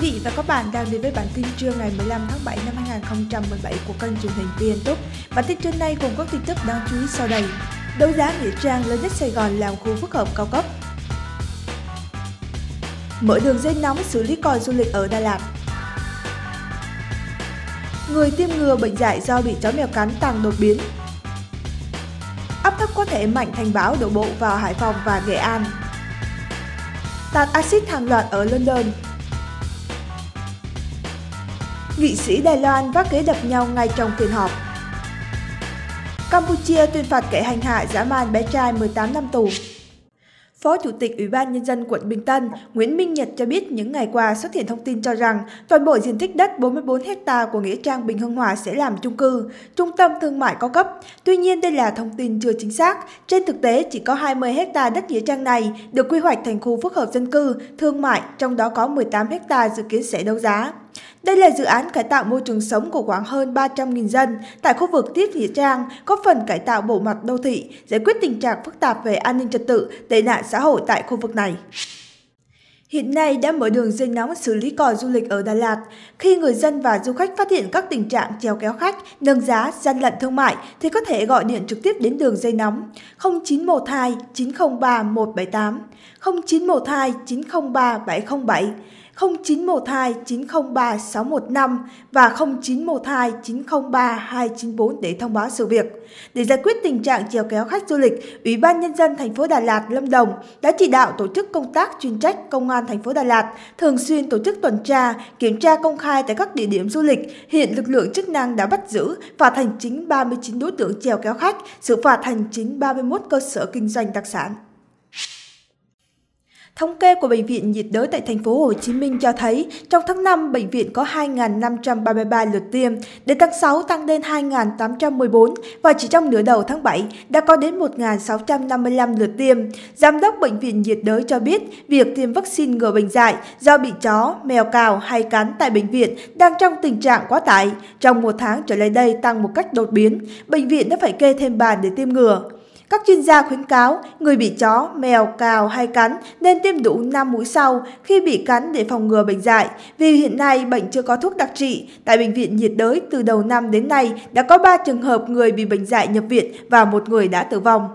quý vị và các bạn đang đến với bản tin trưa ngày 15 tháng 7 năm 2017 của kênh truyền hình VN Túc. Bản tin trưa nay gồm các tin tức đáng chú ý sau đây. Đấu giá nghĩa trang lớn nhất Sài Gòn làm khu phức hợp cao cấp. Mở đường dây nóng xử lý còi du lịch ở Đà Lạt. Người tiêm ngừa bệnh dạy do bị chó mèo cắn tăng đột biến. Áp thấp có thể mạnh thành bão đổ bộ vào Hải Phòng và Nghệ An. Tạt axit hàng loạt ở London, Vị sĩ Đài Loan vác ghế đập nhau ngay trong phiên họp. Campuchia tuyên phạt kẻ hành hạ dã man bé trai 18 năm tù. Phó Chủ tịch Ủy ban Nhân dân quận Bình Tân Nguyễn Minh Nhật cho biết những ngày qua xuất hiện thông tin cho rằng toàn bộ diện tích đất 44 ha của Nghĩa Trang Bình Hưng Hòa sẽ làm chung cư, trung tâm thương mại cao cấp. Tuy nhiên đây là thông tin chưa chính xác. Trên thực tế chỉ có 20 ha đất Nghĩa Trang này được quy hoạch thành khu phức hợp dân cư, thương mại, trong đó có 18 ha dự kiến sẽ đấu giá. Đây là dự án cải tạo môi trường sống của khoảng hơn 300.000 dân tại khu vực tiếp Nghĩa Trang, góp phần cải tạo bộ mặt đô thị, giải quyết tình trạng phức tạp về an ninh trật tự, tệ nạn xã hội tại khu vực này. Hiện nay đã mở đường dây nóng xử lý cò du lịch ở Đà Lạt. Khi người dân và du khách phát hiện các tình trạng treo kéo khách, nâng giá, gian lận thương mại thì có thể gọi điện trực tiếp đến đường dây nóng 0912 903 178 0912 903 707, 0912 903 615 và 0912 903 294 để thông báo sự việc. Để giải quyết tình trạng chèo kéo khách du lịch, Ủy ban nhân dân thành phố Đà Lạt, Lâm Đồng đã chỉ đạo tổ chức công tác chuyên trách công an thành phố Đà Lạt thường xuyên tổ chức tuần tra, kiểm tra công khai tại các địa điểm du lịch. Hiện lực lượng chức năng đã bắt giữ và thành chính 39 đối tượng chèo kéo khách, xử phạt hành chính 31 cơ sở kinh doanh đặc sản. Thống kê của Bệnh viện nhiệt đới tại thành phố Hồ Chí Minh cho thấy, trong tháng 5, bệnh viện có 2.533 lượt tiêm, đến tháng 6 tăng lên 2.814 và chỉ trong nửa đầu tháng 7 đã có đến 1.655 lượt tiêm. Giám đốc Bệnh viện nhiệt đới cho biết, việc tiêm vaccine ngừa bệnh dại do bị chó, mèo cào hay cắn tại bệnh viện đang trong tình trạng quá tải. Trong một tháng trở lại đây tăng một cách đột biến, bệnh viện đã phải kê thêm bàn để tiêm ngừa. Các chuyên gia khuyến cáo người bị chó, mèo, cào hay cắn nên tiêm đủ 5 mũi sau khi bị cắn để phòng ngừa bệnh dại. Vì hiện nay bệnh chưa có thuốc đặc trị, tại Bệnh viện nhiệt đới từ đầu năm đến nay đã có 3 trường hợp người bị bệnh dại nhập viện và một người đã tử vong.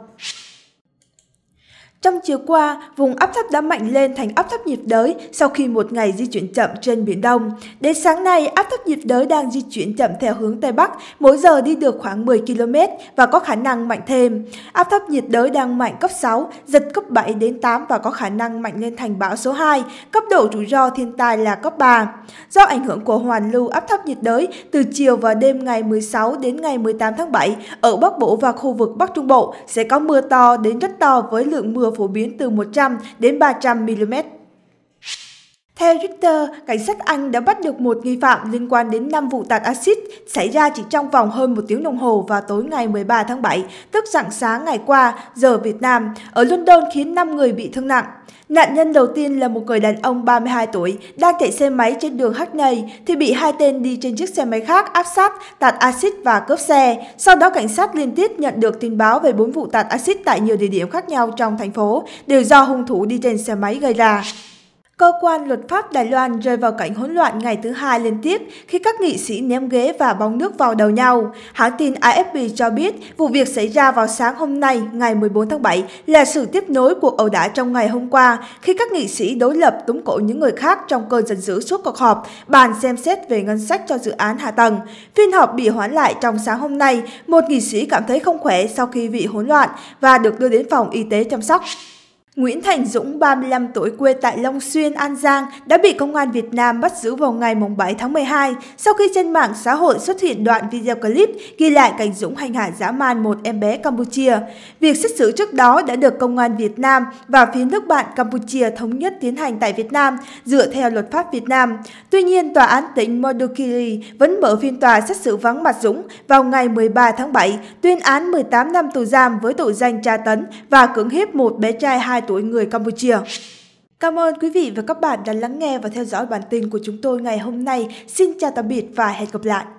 Trong chiều qua, vùng áp thấp đã mạnh lên thành áp thấp nhiệt đới sau khi một ngày di chuyển chậm trên Biển Đông. Đến sáng nay, áp thấp nhiệt đới đang di chuyển chậm theo hướng Tây Bắc, mỗi giờ đi được khoảng 10 km và có khả năng mạnh thêm. Áp thấp nhiệt đới đang mạnh cấp 6, giật cấp 7 đến 8 và có khả năng mạnh lên thành bão số 2, cấp độ rủi ro thiên tai là cấp 3. Do ảnh hưởng của hoàn lưu áp thấp nhiệt đới, từ chiều và đêm ngày 16 đến ngày 18 tháng 7, ở Bắc Bộ và khu vực Bắc Trung Bộ sẽ có mưa to đến rất to với lượng mưa phổ biến từ 100 đến 300 mm. Theo Twitter, cảnh sát Anh đã bắt được một nghi phạm liên quan đến 5 vụ tạt axit xảy ra chỉ trong vòng hơn một tiếng đồng hồ vào tối ngày 13 tháng 7, tức rạng sáng ngày qua, giờ Việt Nam, ở London khiến 5 người bị thương nặng. Nạn nhân đầu tiên là một người đàn ông 32 tuổi đang chạy xe máy trên đường Hackney thì bị hai tên đi trên chiếc xe máy khác áp sát, tạt axit và cướp xe. Sau đó cảnh sát liên tiếp nhận được tin báo về 4 vụ tạt axit tại nhiều địa điểm khác nhau trong thành phố, đều do hung thủ đi trên xe máy gây ra cơ quan luật pháp Đài Loan rơi vào cảnh hỗn loạn ngày thứ hai liên tiếp khi các nghị sĩ ném ghế và bóng nước vào đầu nhau. Hãng tin AFP cho biết vụ việc xảy ra vào sáng hôm nay ngày 14 tháng 7 là sự tiếp nối cuộc ẩu đả trong ngày hôm qua khi các nghị sĩ đối lập túm cổ những người khác trong cơn giận dữ suốt cuộc họp bàn xem xét về ngân sách cho dự án hạ tầng. Phiên họp bị hoãn lại trong sáng hôm nay, một nghị sĩ cảm thấy không khỏe sau khi bị hỗn loạn và được đưa đến phòng y tế chăm sóc. Nguyễn Thành Dũng, 35 tuổi quê tại Long Xuyên, An Giang, đã bị Công an Việt Nam bắt giữ vào ngày 7 tháng 12 sau khi trên mạng xã hội xuất hiện đoạn video clip ghi lại cảnh Dũng hành hạ dã man một em bé Campuchia. Việc xét xử trước đó đã được Công an Việt Nam và phía nước bạn Campuchia thống nhất tiến hành tại Việt Nam dựa theo luật pháp Việt Nam. Tuy nhiên, Tòa án tỉnh Modokiri vẫn mở phiên tòa xét xử vắng mặt Dũng vào ngày 13 tháng 7, tuyên án 18 năm tù giam với tội danh tra tấn và cưỡng hiếp một bé trai 2 tuổi người Campuchia. Cảm ơn quý vị và các bạn đã lắng nghe và theo dõi bản tin của chúng tôi ngày hôm nay. Xin chào tạm biệt và hẹn gặp lại.